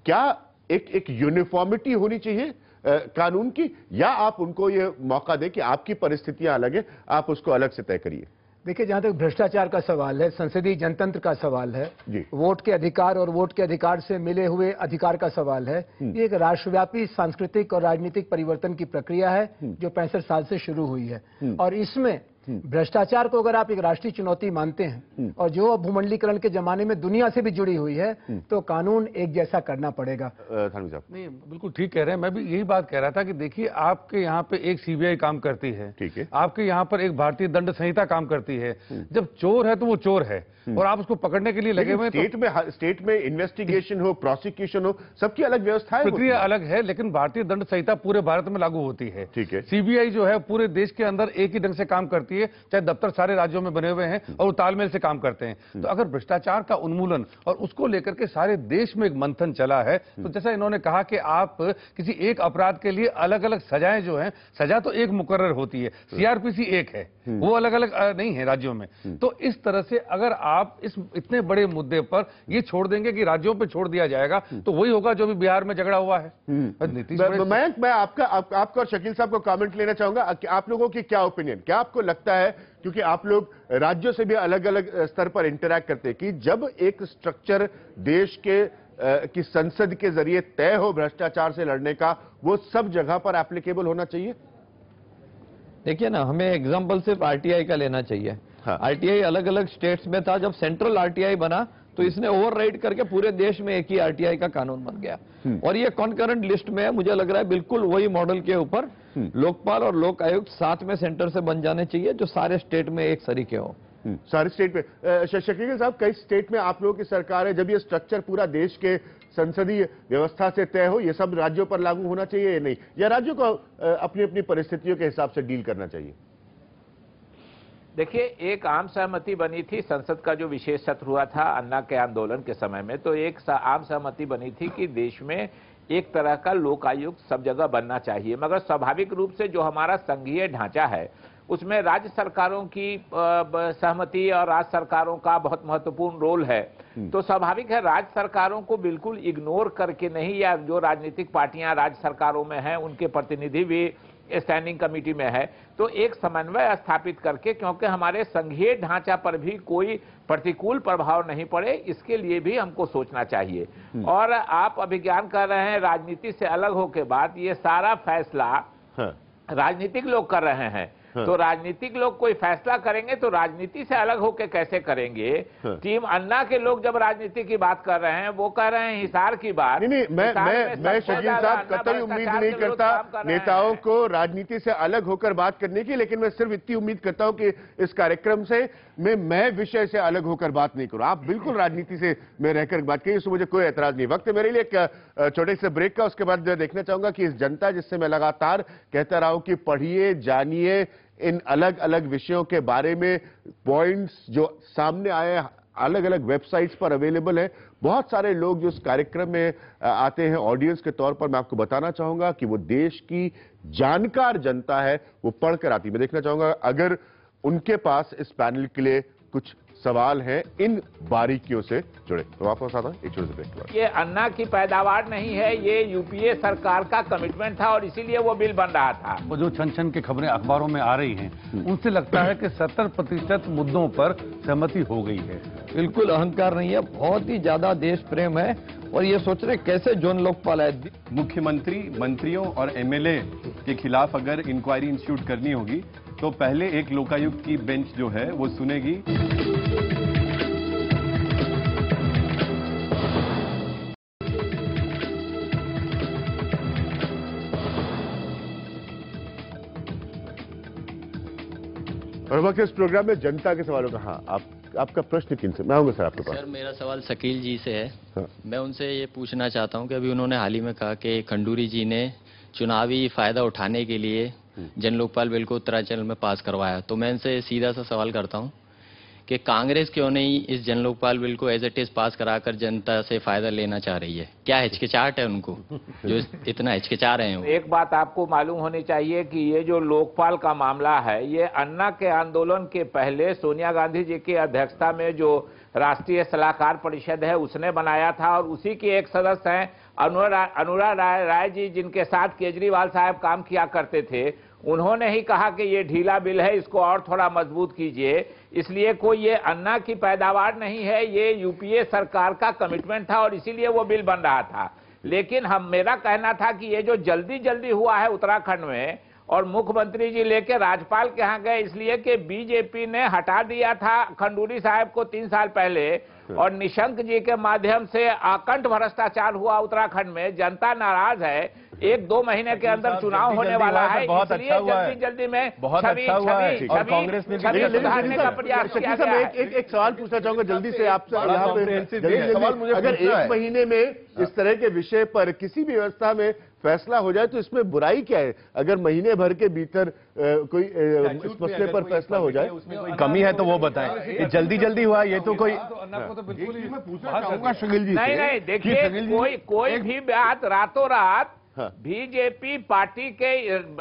A: क्या एक एक यूनिफॉर्मिटी होनी चाहिए आ, कानून की या आप उनको ये मौका दें कि आपकी परिस्थितियां अलग है आप उसको अलग से तय करिए
E: देखिए जहां तक भ्रष्टाचार का सवाल है संसदीय जनतंत्र का सवाल है वोट के अधिकार और वोट के अधिकार से मिले हुए अधिकार का सवाल है हम्म। ये एक राष्ट्रव्यापी सांस्कृतिक और राजनीतिक परिवर्तन की प्रक्रिया है हम्म। जो पैंसठ साल से शुरू हुई है हम्म। और इसमें हम्म। भ्रष्टाचार को अगर आप एक राष्ट्रीय चुनौती मानते हैं हम्म। और जो भूमंडलीकरण के जमाने में दुनिया से भी जुड़ी हुई है हम्म। तो कानून एक जैसा करना पड़ेगा
B: नहीं बिल्कुल ठीक कह रहे हैं मैं भी यही बात कह रहा था कि देखिए आपके यहाँ पे एक सीबीआई काम करती है ठीक है आपके यहाँ पर एक भारतीय दंड संहिता काम करती है जब चोर है तो वो चोर है और आप उसको पकड़ने के लिए लगे हुए तो स्टेट
A: में स्टेट में इन्वेस्टिगेशन हो प्रोसिक्यूशन हो सबकी अलग व्यवस्था है प्रक्रिया अलग
B: है लेकिन भारतीय दंड संहिता पूरे भारत में लागू होती है ठीक है सीबीआई जो है पूरे देश के अंदर एक ही ढंग से काम करती सकती है चाहे दफ्तर सारे राज्यों में बने हुए हैं और वो तालमेल से काम करते हैं तो अगर भ्रष्टाचार का उन्मूलन और उसको लेकर के सारे देश में एक मंथन चला है तो जैसा इन्होंने कहा कि आप किसी एक अपराध के लिए अलग अलग सजाएं जो है सजा तो एक मुकर्र होती है सीआरपीसी एक है वो अलग अलग नहीं है राज्यों में तो इस तरह से अगर आप इस इतने बड़े मुद्दे पर ये छोड़ देंगे कि राज्यों पर छोड़ दिया जाएगा तो वही होगा जो भी बिहार में झगड़ा हुआ है हम्म। नीतीश मैं
A: मैं आपका आप, आपका और शकील साहब को कमेंट लेना चाहूंगा आप लोगों की क्या ओपिनियन क्या आपको लगता लगता है क्योंकि आप लोग राज्यों से भी अलग अलग स्तर पर इंटरैक्ट करते हैं कि जब एक स्ट्रक्चर देश के की संसद के जरिए तय हो भ्रष्टाचार से लड़ने का वो सब जगह पर एप्लीकेबल होना चाहिए
G: देखिए ना हमें एग्जाम्पल सिर्फ आरटीआई का लेना चाहिए हाँ। आरटीआई अलग अलग स्टेट्स में था जब सेंट्रल आरटीआई बना तो हम्म। इसने ओवरराइड करके पूरे देश में एक ही आरटीआई का कानून बन गया हम्म। और ये कॉन्करेंट लिस्ट में मुझे लग रहा है बिल्कुल वही मॉडल के ऊपर हम्म। लोकपाल और लोक आयुक्त साथ में सेंटर से बन जाने चाहिए जो सारे स्टेट में एक सरीके हो हम्म। सारे स्टेट
A: में शकील साहब कई स्टेट में आप लोगों की सरकार है जब ये स्ट्रक्चर पूरा देश के संसदीय व्यवस्था से तय हो ये सब राज्यों पर लागू होना चाहिए या नहीं या राज्यों को अपनी अपनी परिस्थितियों के हिसाब से डील करना चाहिए
D: देखिए एक आम सहमति बनी थी संसद का जो विशेष सत्र हुआ था अन्ना के आंदोलन के समय में तो एक आम सहमति बनी थी कि देश में एक तरह का लोकायुक्त सब जगह बनना चाहिए मगर स्वाभाविक रूप से जो हमारा संघीय ढांचा है उसमें राज्य सरकारों की सहमति और राज्य सरकारों का बहुत महत्वपूर्ण रोल है हम्म। तो स्वाभाविक है राज्य सरकारों को बिल्कुल इग्नोर करके नहीं या जो राजनीतिक पार्टियां राज्य सरकारों में हैं उनके प्रतिनिधि भी स्टैंडिंग कमेटी में है तो एक समन्वय स्थापित करके क्योंकि हमारे संघीय ढांचा पर भी कोई प्रतिकूल प्रभाव नहीं पड़े इसके लिए भी हमको सोचना चाहिए हम्म। और आप अभिज्ञान कर रहे हैं राजनीति से अलग के बाद ये सारा फैसला हाँ। राजनीतिक लोग कर रहे हैं हाँ। तो राजनीतिक लोग कोई फैसला करेंगे तो राजनीति से अलग होकर कैसे करेंगे हाँ। टीम अन्ना के लोग जब राजनीति की बात कर रहे हैं वो कह रहे हैं हिसार की बात नहीं, नहीं मैं मैं मैं शकील साहब कतई उम्मीद नहीं
A: करता नेताओं को राजनीति से अलग होकर बात करने की लेकिन मैं सिर्फ इतनी उम्मीद करता हूं कि इस कार्यक्रम से मैं मैं विषय से अलग होकर बात नहीं करूं आप बिल्कुल राजनीति से मैं रहकर बात करिए उसमें मुझे कोई एतराज नहीं वक्त मेरे लिए एक छोटे से ब्रेक का उसके बाद देखना चाहूंगा कि इस जनता जिससे मैं लगातार कहता रहा हूं कि पढ़िए जानिए इन अलग अलग विषयों के बारे में पॉइंट्स जो सामने आए अलग अलग वेबसाइट्स पर अवेलेबल है बहुत सारे लोग जो इस कार्यक्रम में आते हैं ऑडियंस के तौर पर मैं आपको बताना चाहूंगा कि वो देश की जानकार जनता है वो पढ़कर आती मैं देखना चाहूंगा अगर उनके पास इस पैनल के लिए कुछ सवाल हैं इन बारीकियों से जुड़े तो आपको साथ एक छोटे से ब्रेक
D: ये अन्ना की पैदावार नहीं है ये यूपीए सरकार का कमिटमेंट था और इसीलिए वो बिल बन रहा था
B: वो जो छन छन की खबरें अखबारों में आ रही हैं हम्म। उनसे लगता है कि सत्तर प्रतिशत मुद्दों पर सहमति
G: हो गई है बिल्कुल अहंकार नहीं है बहुत ही ज्यादा देश प्रेम है और ये सोच रहे कैसे जोन लोकपाल है मुख्यमंत्री मंत्रियों और एमएलए के खिलाफ अगर
F: इंक्वायरी इंस्टीट्यूट करनी होगी तो पहले एक लोकायुक्त की बेंच जो है वो सुनेगी
A: और वक्त इस प्रोग्राम में जनता के सवालों का हाँ आप आपका प्रश्न किन से मैं आऊंगा सर आपके पास सर
D: मेरा सवाल शकील जी से है हाँ। मैं उनसे ये पूछना चाहता हूँ कि अभी उन्होंने हाल ही में कहा कि खंडूरी जी ने चुनावी फायदा उठाने के लिए हम्म। जन लोकपाल बिल को उत्तराचल में पास करवाया तो मैं इनसे सीधा सा सवाल करता हूँ कि कांग्रेस क्यों नहीं इस जन लोकपाल बिल को एज एट इज पास कराकर जनता से फायदा लेना चाह रही है क्या हिचकिचाहट है उनको जो इतना हिचकिचा रहे हैं एक बात आपको मालूम होनी चाहिए कि ये जो लोकपाल का मामला है ये अन्ना के आंदोलन के पहले सोनिया गांधी जी की अध्यक्षता में जो राष्ट्रीय सलाहकार परिषद है उसने बनाया था और उसी के एक सदस्य हैं अनुरा राय राय जी जिनके साथ केजरीवाल साहब काम किया करते थे उन्होंने ही कहा कि ये ढीला बिल है इसको और थोड़ा मजबूत कीजिए इसलिए कोई ये अन्ना की पैदावार नहीं है ये यूपीए सरकार का कमिटमेंट था और इसीलिए वो बिल बन रहा था लेकिन हम मेरा कहना था कि ये जो जल्दी जल्दी हुआ है उत्तराखंड में और मुख्यमंत्री जी लेके राज्यपाल के यहाँ गए इसलिए कि बीजेपी ने हटा दिया था खंडूरी साहब को तीन साल पहले अच्छा। और निशंक जी के माध्यम से आकंठ भ्रष्टाचार हुआ उत्तराखंड में जनता नाराज है एक दो महीने के अंदर चुनाव होने वाला है बहुत अच्छा हुआ जल्दी जल्दी में बहुत अच्छा हुआ है और कांग्रेस ने भी एक
A: सवाल पूछना चाहूंगा जल्दी से आपसे यहाँ पे अगर एक महीने में इस हाँ। तरह के विषय पर किसी भी व्यवस्था में फैसला हो जाए तो इसमें बुराई क्या है अगर महीने भर के भीतर कोई इस मसले पर फैसला हो जाए
F: कमी है तो वो
D: बताएं जल्दी
A: जल्दी हुआ ये तो कोई
D: तो तो बिल्कुल नहीं नहीं देखिए कोई कोई भी बात रातों रात हाँ। बीजेपी पार्टी के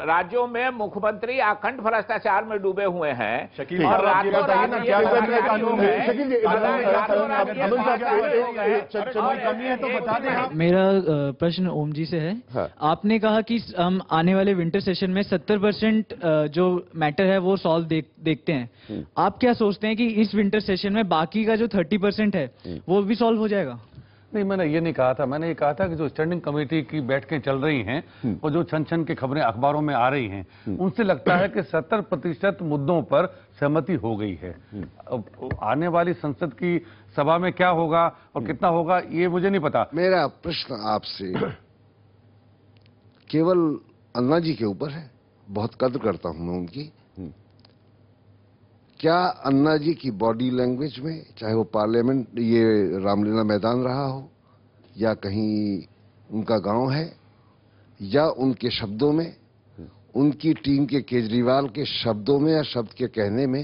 D: राज्यों में मुख्यमंत्री अखंड भ्रष्टाचार में डूबे हुए हैं शकील और
E: मेरा प्रश्न ओम जी से है हाँ। आपने कहा कि हम आने वाले विंटर सेशन में 70 परसेंट जो मैटर है वो सॉल्व देखते हैं हम्म। आप क्या सोचते हैं कि इस विंटर सेशन में बाकी का जो 30 परसेंट है हम्म। वो भी सॉल्व हो जाएगा नहीं मैंने ये नहीं कहा था मैंने ये कहा था
B: कि जो स्टैंडिंग कमेटी की बैठकें चल रही हैं हम्म। और जो छन छन की खबरें अखबारों में आ रही हैं हम्म। उनसे लगता है कि सत्तर प्रतिशत मुद्दों पर सहमति हो गई है हम्म। आने वाली संसद की सभा में क्या होगा और कितना होगा ये मुझे नहीं पता मेरा
E: प्रश्न
C: आपसे केवल अन्ना जी के ऊपर है बहुत कद्र करता हूं मैं उनकी क्या अन्ना जी की बॉडी लैंग्वेज में चाहे वो पार्लियामेंट ये रामलीला मैदान रहा हो या कहीं उनका गांव है या उनके शब्दों में उनकी टीम के केजरीवाल के शब्दों में या शब्द के कहने में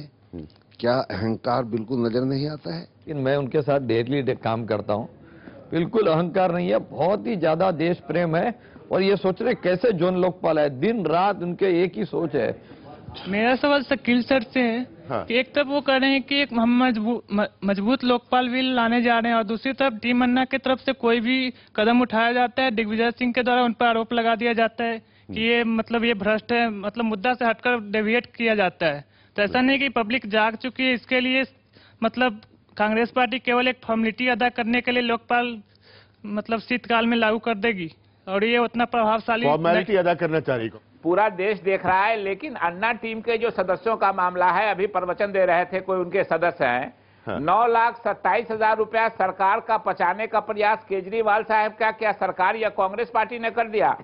C: क्या अहंकार बिल्कुल नजर
G: नहीं आता है लेकिन मैं उनके साथ डेली डे काम करता हूँ बिल्कुल अहंकार नहीं है बहुत ही ज्यादा देश प्रेम है और ये सोच रहे कैसे जोन लोकपाल है दिन रात उनके एक ही सोच है मेरा सवाल शकील सर से है हाँ।
D: एक तरफ वो कह रहे हैं कि एक हम मजबूत लोकपाल बिल लाने जा रहे हैं और दूसरी तरफ डी मन्ना की तरफ से कोई भी कदम उठाया जाता है दिग्विजय सिंह के द्वारा उन पर आरोप लगा दिया जाता है हम्म। कि ये मतलब ये भ्रष्ट है मतलब मुद्दा से हटकर डेविएट किया जाता है तो ऐसा नहीं की पब्लिक जाग चुकी है इसके लिए मतलब कांग्रेस पार्टी केवल एक फॉर्मिलिटी अदा करने के लिए लोकपाल मतलब शीतकाल में लागू कर देगी और ये उतना प्रभावशाली फॉर्मेलिटी
A: अदा करना चाह रही
D: पूरा देश देख रहा है लेकिन अन्ना टीम के जो सदस्यों का मामला है अभी प्रवचन दे रहे थे कोई उनके सदस्य हैं हाँ। नौ लाख सत्ताईस हजार रुपया सरकार का पचाने का प्रयास केजरीवाल साहब का क्या सरकार या कांग्रेस पार्टी ने कर दिया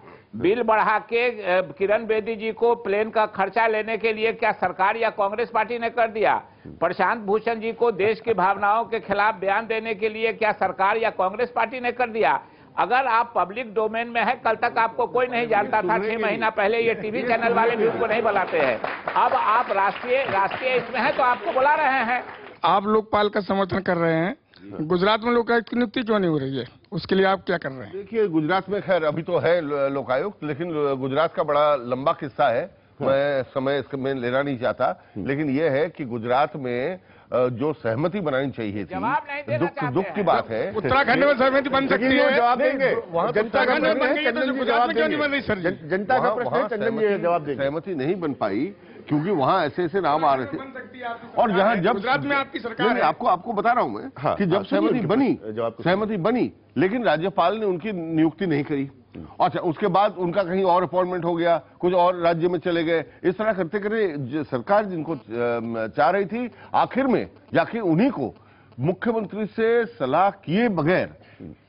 D: बिल बढ़ा के किरण बेदी जी को प्लेन का खर्चा लेने के लिए क्या सरकार या कांग्रेस पार्टी ने कर दिया प्रशांत भूषण जी को देश की भावनाओं के खिलाफ बयान देने के लिए क्या सरकार या कांग्रेस पार्टी ने कर दिया अगर आप पब्लिक डोमेन में है कल तक आपको कोई नहीं जानता था छह महीना पहले ये टीवी चैनल वाले भी उनको नहीं बुलाते हैं अब आप राष्ट्रीय राष्ट्रीय इसमें है तो आपको बुला रहे हैं
E: आप लोकपाल का समर्थन कर रहे हैं गुजरात में लोकायुक्त की नियुक्ति क्यों नहीं हो रही है उसके लिए आप क्या कर रहे हैं
D: देखिए
C: गुजरात में खैर अभी तो है लोकायुक्त लेकिन गुजरात का बड़ा लंबा किस्सा है हाँ। मैं समय इसमें लेना नहीं चाहता हम्म। लेकिन यह है कि गुजरात में जो सहमति बनानी चाहिए थी दुख दुख की बात है उत्तराखंड में सहमति बन सकती है जवाब देंगे तो जनता का तो जनता का प्रश्न जवाब देंगे सहमति नहीं बन पाई क्योंकि वहाँ ऐसे ऐसे नाम आ रहे थे तो और जहां जब गुजरात में आपकी सरकार आपको आपको बता रहा हूँ मैं हाँ, कि जब हाँ, सहमति बनी सहमति बनी लेकिन राज्यपाल ने उनकी नियुक्ति नहीं करी अच्छा उसके बाद उनका कहीं और अपॉइंटमेंट हो गया कुछ और राज्य में चले गए इस तरह करते करते सरकार जिनको चाह रही थी आखिर में जाके उन्हीं को मुख्यमंत्री से सलाह किए बगैर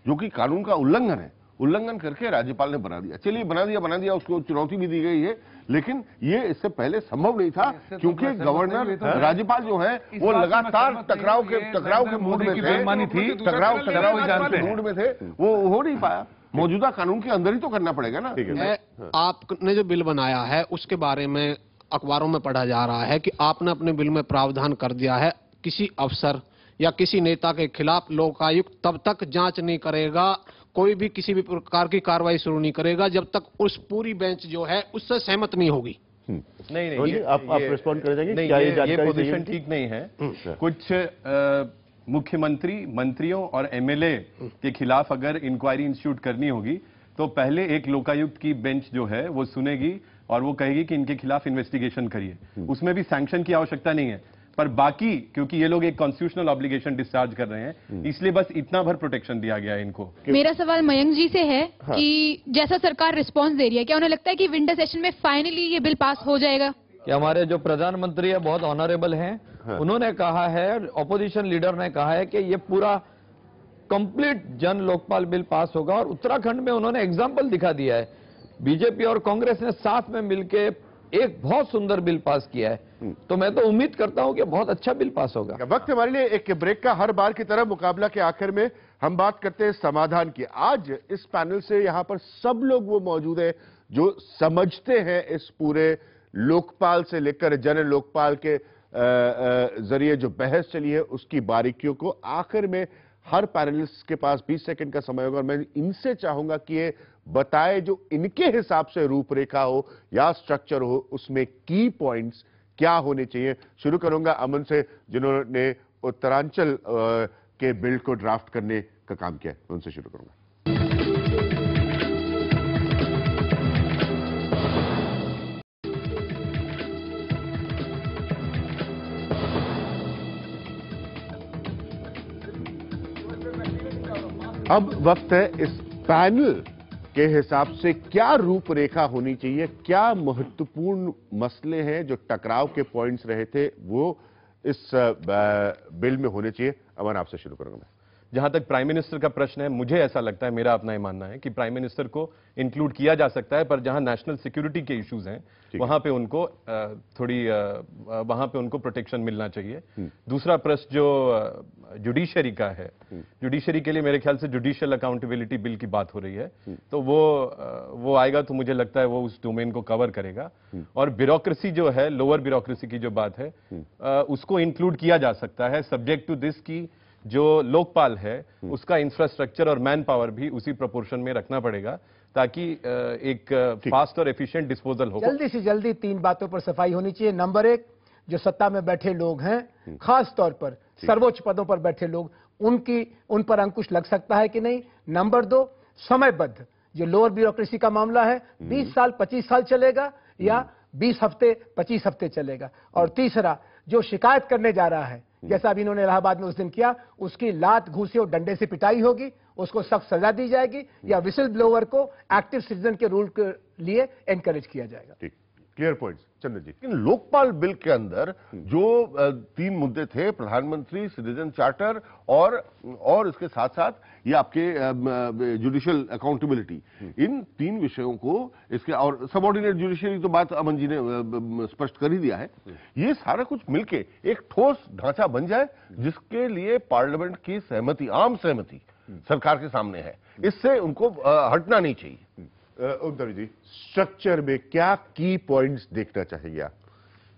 C: जो कि कानून का उल्लंघन है उल्लंघन करके राज्यपाल ने बना दिया चलिए बना दिया बना दिया उसको चुनौती भी दी गई है लेकिन ये इससे पहले संभव नहीं था तो क्योंकि गवर्नर हाँ। राज्यपाल जो है वो लगातार टकराव के टकराव के मूड में थे टकराव टकराव के मूड में थे वो हो नहीं पाया मौजूदा कानून के अंदर ही तो करना पड़ेगा ना हाँ। आपने जो बिल बनाया है उसके बारे में
E: अखबारों में पढ़ा जा रहा है कि आपने अपने बिल में प्रावधान कर दिया है किसी अफसर या किसी नेता के खिलाफ लोकायुक्त तब तक जांच नहीं करेगा कोई भी किसी भी प्रकार की कार्रवाई शुरू नहीं करेगा जब तक उस पूरी बेंच जो है उससे सहमत नहीं होगी
F: हम्म। नहीं नहीं, आप, आप रिस्पॉन्ड कर देंगे नहीं, क्या ये, ये, ये पोजीशन ठीक नहीं है हम्म। कुछ आ, मुख्यमंत्री मंत्रियों और एमएलए के खिलाफ अगर इंक्वायरी इंस्टीट्यूट करनी होगी तो पहले एक लोकायुक्त की बेंच जो है वो सुनेगी और वो कहेगी कि इनके खिलाफ इन्वेस्टिगेशन करिए हम्म। उसमें भी सैंक्शन की आवश्यकता नहीं है पर बाकी क्योंकि ये लोग एक कॉन्स्टिट्यूशनल ऑब्लिगेशन डिस्चार्ज कर रहे हैं हम्म। इसलिए बस इतना भर प्रोटेक्शन दिया गया है इनको
G: मेरा सवाल मयंक जी से है हाँ। कि जैसा सरकार रिस्पांस दे रही है क्या उन्हें लगता है कि विंटर सेशन में फाइनली ये बिल पास हो जाएगा कि हमारे जो प्रधानमंत्री है बहुत ऑनरेबल हैं हाँ। उन्होंने कहा है ऑपोजिशन लीडर ने कहा है कि ये पूरा कंप्लीट जन लोकपाल बिल पास होगा और उत्तराखंड में उन्होंने एग्जाम्पल दिखा दिया है बीजेपी और कांग्रेस ने साथ में मिलकर एक बहुत सुंदर बिल पास किया है हम्म। तो मैं तो उम्मीद करता हूं कि बहुत अच्छा बिल पास होगा वक्त हमारे लिए एक
A: ब्रेक का हर बार की तरह मुकाबला के आखिर में हम बात करते हैं समाधान की आज इस पैनल से यहां पर सब लोग वो मौजूद हैं जो समझते हैं इस पूरे लोकपाल से लेकर जन लोकपाल के जरिए जो बहस चली है उसकी बारीकियों को आखिर में हर पैनलिस्ट के पास 20 सेकंड का समय होगा और मैं इनसे चाहूंगा कि ये बताए जो इनके हिसाब से रूपरेखा हो या स्ट्रक्चर हो उसमें की पॉइंट्स क्या होने चाहिए शुरू करूंगा अमन से जिन्होंने उत्तरांचल के बिल को ड्राफ्ट करने का काम किया उनसे शुरू करूंगा अब वक्त है इस पैनल के हिसाब से क्या रूपरेखा होनी चाहिए क्या महत्वपूर्ण मसले हैं जो टकराव के पॉइंट्स रहे थे वो इस बिल में होने
F: चाहिए अमन आपसे शुरू करूंगा मैं जहां तक प्राइम मिनिस्टर का प्रश्न है मुझे ऐसा लगता है मेरा अपना यह मानना है कि प्राइम मिनिस्टर को इंक्लूड किया जा सकता है पर जहां नेशनल सिक्योरिटी के इश्यूज हैं वहां पे उनको थोड़ी वहां पे उनको प्रोटेक्शन मिलना चाहिए हम्म। दूसरा प्रश्न जो जुडिशरी का है जुडिशरी हम्म। के लिए मेरे ख्याल से जुडिशियल अकाउंटेबिलिटी बिल की बात हो रही है हम्म। तो वो वो आएगा तो मुझे लगता है वो उस डोमेन को कवर करेगा और ब्यूरोक्रेसी जो है लोअर ब्यूरोक्रेसी की जो बात है उसको इंक्लूड किया जा सकता है सब्जेक्ट टू दिस की जो लोकपाल है हम्म। उसका इंफ्रास्ट्रक्चर और मैन पावर भी उसी प्रपोर्शन में रखना पड़ेगा ताकि एक फास्ट और एफिशिएंट डिस्पोजल हो जल्दी
E: से जल्दी तीन बातों पर सफाई होनी चाहिए नंबर एक जो सत्ता में बैठे लोग हैं हम्म। खास तौर पर सर्वोच्च पदों पर बैठे लोग उनकी उन पर अंकुश लग सकता है कि नहीं नंबर दो समयबद्ध जो लोअर ब्यूरोक्रेसी का मामला है हम्म। बीस साल पच्चीस साल चलेगा या बीस हफ्ते पच्चीस हफ्ते चलेगा और तीसरा जो शिकायत करने जा रहा है हम्म। जैसा अभी इन्होंने इलाहाबाद में उस दिन किया उसकी लात घूसी और डंडे से पिटाई होगी उसको सख्त सजा दी जाएगी हम्म। या विसिल ब्लोअर को एक्टिव सिटीजन के रूल के लिए एनकरेज किया जाएगा
A: ठीक क्लियर पॉइंट्स
C: चंद्र जी लेकिन लोकपाल बिल के अंदर हम्म। जो तीन मुद्दे थे प्रधानमंत्री सिटीजन चार्टर और और इसके साथ साथ ये आपके जुडिशियल अकाउंटेबिलिटी हम्म। इन तीन विषयों को इसके और सबॉर्डिनेट जुडिशियरी तो बात अमन जी ने स्पष्ट कर ही दिया है हम्म। ये सारा कुछ मिलके एक ठोस ढांचा बन जाए जिसके लिए पार्लियामेंट की सहमति आम सहमति सरकार के सामने है इससे उनको
B: हटना नहीं चाहिए
A: उगम जी
B: स्ट्रक्चर में क्या
A: की पॉइंट्स देखना चाहिए आप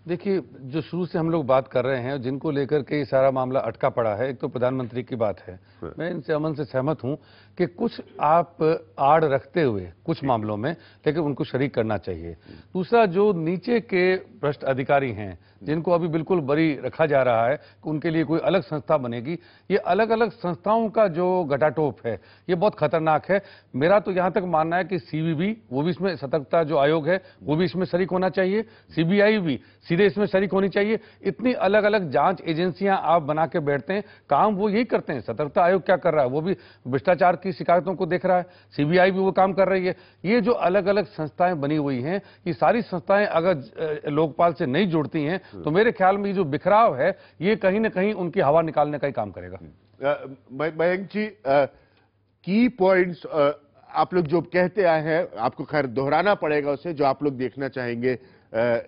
B: देखिए जो शुरू से हम लोग बात कर रहे हैं जिनको लेकर के सारा मामला अटका पड़ा है एक तो प्रधानमंत्री की बात है हाँ। मैं इनसे अमन से सहमत हूं कि कुछ आप आड़ रखते हुए कुछ मामलों में लेकिन उनको शरीक करना चाहिए दूसरा जो नीचे के भ्रष्ट अधिकारी हैं जिनको अभी बिल्कुल बरी रखा जा रहा है कि उनके लिए कोई अलग संस्था बनेगी ये अलग अलग संस्थाओं का जो घटाटोप है ये बहुत खतरनाक है मेरा तो यहाँ तक मानना है कि सीबीबी वो भी इसमें सतर्कता जो आयोग है वो भी इसमें शरीक होना चाहिए सीबीआई भी सीधे इसमें शरीक होनी चाहिए इतनी अलग अलग जांच एजेंसियां आप बना के बैठते हैं काम वो यही करते हैं सतर्कता आयोग क्या कर रहा है वो भी भ्रष्टाचार की शिकायतों को देख रहा है सीबीआई भी वो काम कर रही है ये जो अलग अलग संस्थाएं बनी हुई हैं ये सारी संस्थाएं अगर लोकपाल से नहीं जुड़ती हैं हाँ। तो मेरे ख्याल में ये जो बिखराव है ये कहीं ना कहीं उनकी हवा निकालने का ही काम करेगा
A: मयंक जी की पॉइंट्स आप लोग जो कहते आए हैं आपको खैर दोहराना पड़ेगा उसे जो आप लोग देखना चाहेंगे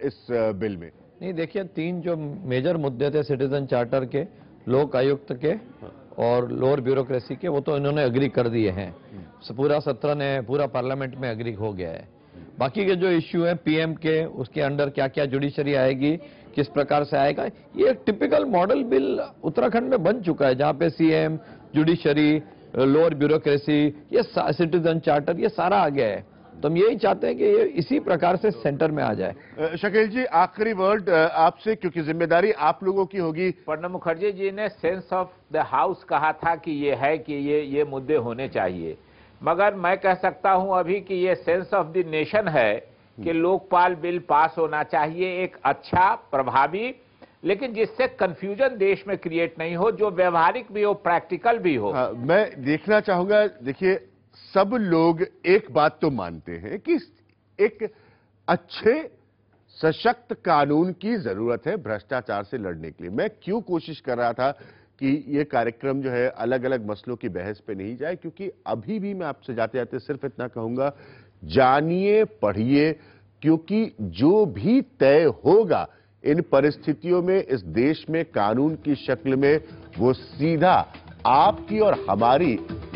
A: इस
G: बिल में नहीं देखिए तीन जो मेजर मुद्दे थे सिटीजन चार्टर के लोक आयुक्त के और लोअर ब्यूरोक्रेसी के वो तो इन्होंने अग्री कर दिए हैं हम्म। पूरा सत्र ने पूरा पार्लियामेंट में अग्री हो गया है बाकी के जो इश्यू है पीएम के उसके अंडर क्या क्या जुडिशरी आएगी किस प्रकार से आएगा ये एक टिपिकल मॉडल बिल उत्तराखंड में बन चुका है जहाँ पे सीएम जुडिशरी लोअर ब्यूरोक्रेसी ये सिटीजन चार्टर ये सारा आ गया है तो हम यही चाहते हैं कि ये इसी प्रकार से सेंटर में आ
A: जाए शकील जी
D: आखिरी वर्ड आपसे क्योंकि जिम्मेदारी आप लोगों की होगी प्रणब मुखर्जी जी ने सेंस ऑफ द हाउस कहा था कि ये है कि ये ये मुद्दे होने चाहिए मगर मैं कह सकता हूं अभी कि ये सेंस ऑफ द नेशन है कि लोकपाल बिल पास होना चाहिए एक अच्छा प्रभावी लेकिन जिससे कंफ्यूजन देश में क्रिएट नहीं हो जो व्यवहारिक भी हो प्रैक्टिकल भी हो आ,
A: हाँ, मैं देखना चाहूंगा देखिए सब लोग एक बात तो मानते हैं कि एक अच्छे सशक्त कानून की जरूरत है भ्रष्टाचार से लड़ने के लिए मैं क्यों कोशिश कर रहा था कि यह कार्यक्रम जो है अलग अलग मसलों की बहस पे नहीं जाए क्योंकि अभी भी मैं आपसे जाते जाते सिर्फ इतना कहूंगा जानिए पढ़िए क्योंकि जो भी तय होगा इन परिस्थितियों में इस देश में कानून की शक्ल में वो सीधा आपकी और हमारी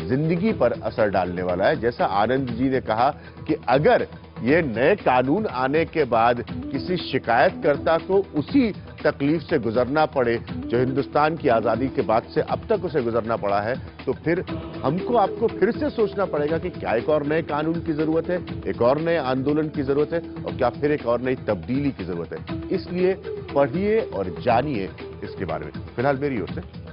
A: जिंदगी पर असर डालने वाला है जैसा आनंद जी ने कहा कि अगर ये नए कानून आने के बाद किसी शिकायतकर्ता को उसी तकलीफ से गुजरना पड़े जो हिंदुस्तान की आज़ादी के बाद से अब तक उसे गुजरना पड़ा है तो फिर हमको आपको फिर से सोचना पड़ेगा कि क्या एक और नए कानून की ज़रूरत है एक और नए आंदोलन की ज़रूरत है और क्या फिर एक और नई तब्दीली की ज़रूरत है इसलिए पढ़िए और जानिए इसके बारे में फिलहाल मेरी ओर से